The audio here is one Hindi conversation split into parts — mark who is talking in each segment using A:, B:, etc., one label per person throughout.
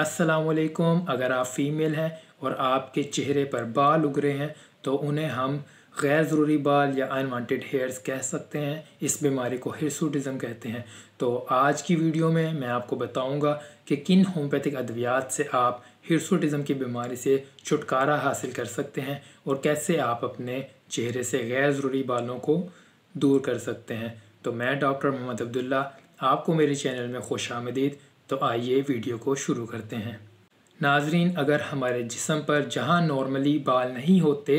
A: असलकुम अगर आप फ़ीमेल हैं और आपके चेहरे पर बाल उग रहे हैं तो उन्हें हम गैर ज़रूरी बाल या अनवांटेड हेयर्स कह सकते हैं इस बीमारी को हिरसुटिज़म कहते हैं तो आज की वीडियो में मैं आपको बताऊंगा कि किन होम्योपैथिक अद्वियात से आप हिरसुटिज़म की बीमारी से छुटकारा हासिल कर सकते हैं और कैसे आप अपने चेहरे से गैर ज़रूरी बालों को दूर कर सकते हैं तो मैं डॉक्टर मोहम्मद अब्दुल्ला आपको मेरे चैनल में खुश आमदीद तो आइए वीडियो को शुरू करते हैं नाजरीन अगर हमारे जिसम पर जहाँ नॉर्मली बाल नहीं होते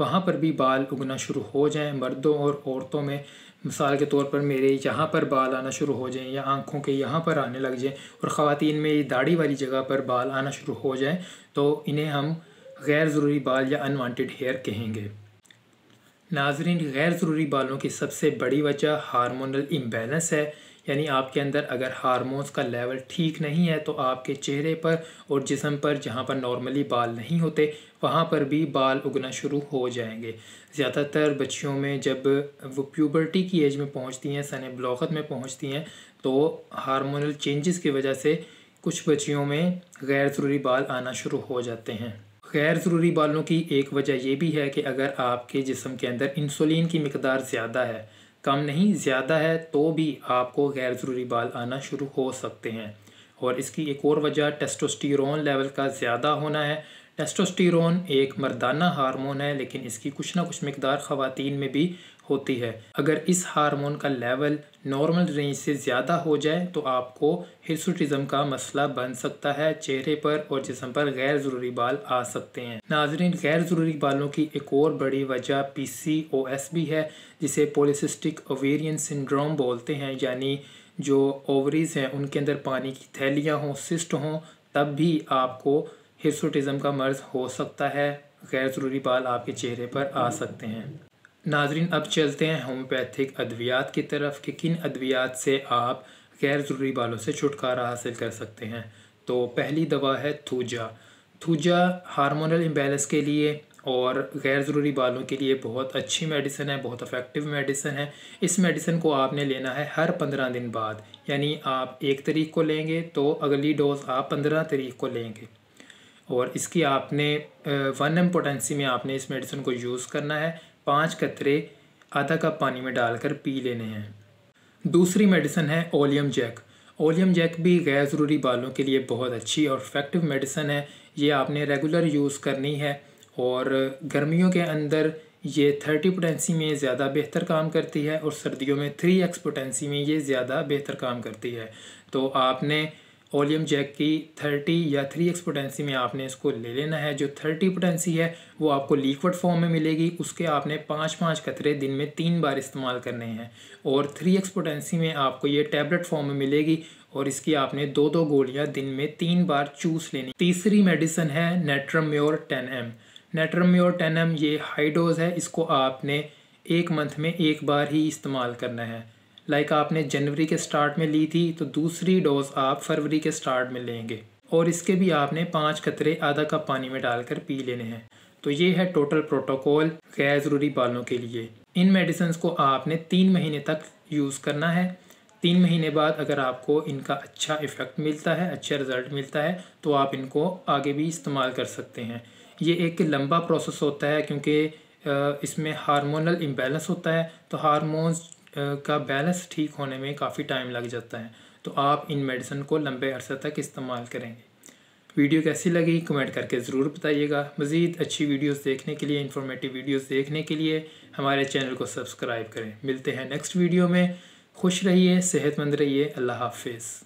A: वहाँ पर भी बाल उगना शुरू हो जाएं मर्दों और औरतों में मिसाल के तौर पर मेरे यहाँ पर बाल आना शुरू हो जाएं या आँखों के यहाँ पर आने लग जाएं और ख़वातीन में ये दाढ़ी वाली जगह पर बाल आना शुरू हो जाएं तो इन्हें हम गैर ज़रूरी बाल या अनवांटेड हेयर कहेंगे नाजरीन गैर ज़रूरी बालों की सबसे बड़ी वजह हार्मोनल इम्बेलेंस है यानी आपके अंदर अगर हारमोन्स का लेवल ठीक नहीं है तो आपके चेहरे पर और जिसम पर जहाँ पर नॉर्मली बाल नहीं होते वहाँ पर भी बाल उगना शुरू हो जाएंगे ज़्यादातर बच्चियों में जब वो प्यूबर्टी की एज में पहुँचती हैं सन ब्लॉकत में पहुँचती हैं तो हारमोनल चेंजेस की वजह से कुछ बच्चियों में गैर ज़रूरी बाल आना शुरू हो जाते हैं गैर ज़रूरी बालों की एक वजह यह भी है कि अगर आपके जिसम के अंदर इंसुलिन की मकदार ज़्यादा है कम नहीं ज़्यादा है तो भी आपको गैर ज़रूरी बाल आना शुरू हो सकते हैं और इसकी एक और वजह टेस्टोस्टीरोन लेवल का ज़्यादा होना है टेस्टोस्टिरोन एक मर्दाना हार्मोन है लेकिन इसकी कुछ ना कुछ मकदार खातन में भी होती है अगर इस हार्मोन का लेवल नॉर्मल रेंज से ज़्यादा हो जाए तो आपको हिरसुटिज़म का मसला बन सकता है चेहरे पर और जिसम पर गैर ज़रूरी बाल आ सकते हैं नाजरीन गैर ज़रूरी बालों की एक और बड़ी वजह पी सी ओ एस भी है जिसे पोलिसिस्टिक ओवेरियन सिंड्रोम बोलते हैं यानी जो ओवरीज़ हैं उनके अंदर पानी की थैलियाँ हों सिस्ट हों तब भी आपको हिरसोटिज़म का मर्ज हो सकता है गैर ज़रूरी बाल आपके चेहरे पर आ सकते हैं नाजरीन अब चलते हैं होम्योपैथिक अद्वियात की तरफ कि किन अद्वियात से आप गैर ज़रूरी बालों से छुटकारा हासिल कर सकते हैं तो पहली दवा है थूजा थूजा हार्मोनल इम्बेलेंस के लिए और गैर ज़रूरी बालों के लिए बहुत अच्छी मेडिसिन है बहुत अफेक्टिव मेडिसिन है इस मेडिसिन को आपने लेना है हर पंद्रह दिन बाद यानी आप एक तरीक को लेंगे तो अगली डोज आप पंद्रह तरीक को लेंगे और इसकी आपने वन एम पोटेंसी में आपने इस मेडिसिन को यूज़ करना है पाँच कतरे आधा कप पानी में डालकर पी लेने हैं दूसरी मेडिसिन है ओलियम जैक ओलियम जैक भी गैर ज़रूरी बालों के लिए बहुत अच्छी और इफेक्टिव मेडिसिन है ये आपने रेगुलर यूज़ करनी है और गर्मियों के अंदर ये थर्टी पोटेंसी में ज़्यादा बेहतर काम करती है और सर्दियों में थ्री एक्स पोटेंसी में ये ज़्यादा बेहतर काम करती है तो आपने ओलियम जैक की थर्टी या थ्री एक्स पोटेंसी में आपने इसको ले लेना है जो थर्टी पोटेंसी है वो आपको लिक्विड फॉर्म में मिलेगी उसके आपने पाँच पाँच कतरे दिन में तीन बार इस्तेमाल करने हैं और थ्री एक्स पोटेंसी में आपको ये टैबलेट फॉर्म में मिलेगी और इसकी आपने दो दो गोलियां दिन में तीन बार चूस लेनी तीसरी मेडिसन है नेट्रम्योर टेन एम नेट्रम्योर टेन एम ये हाई डोज है इसको आपने एक मंथ में एक बार ही इस्तेमाल करना है लाइक आपने जनवरी के स्टार्ट में ली थी तो दूसरी डोज़ आप फरवरी के स्टार्ट में लेंगे और इसके भी आपने पाँच कतरे आधा कप पानी में डालकर पी लेने हैं तो ये है टोटल प्रोटोकॉल गैर ज़रूरी बालों के लिए इन मेडिसन्स को आपने तीन महीने तक यूज़ करना है तीन महीने बाद अगर आपको इनका अच्छा इफ़ेक्ट मिलता है अच्छा रिज़ल्ट मिलता है तो आप इनको आगे भी इस्तेमाल कर सकते हैं ये एक लंबा प्रोसेस होता है क्योंकि इसमें हार्मोनल इम्बेलेंस होता है तो हार्मोन्स का बैलेंस ठीक होने में काफ़ी टाइम लग जाता है तो आप इन मेडिसिन को लंबे अरसे तक इस्तेमाल करेंगे वीडियो कैसी लगी कमेंट करके ज़रूर बताइएगा मज़ीद अच्छी वीडियोस देखने के लिए इन्फॉर्मेटिव वीडियोस देखने के लिए हमारे चैनल को सब्सक्राइब करें मिलते हैं नेक्स्ट वीडियो में खुश रहिए सेहतमंद रहिए अल्लाह हाफिज़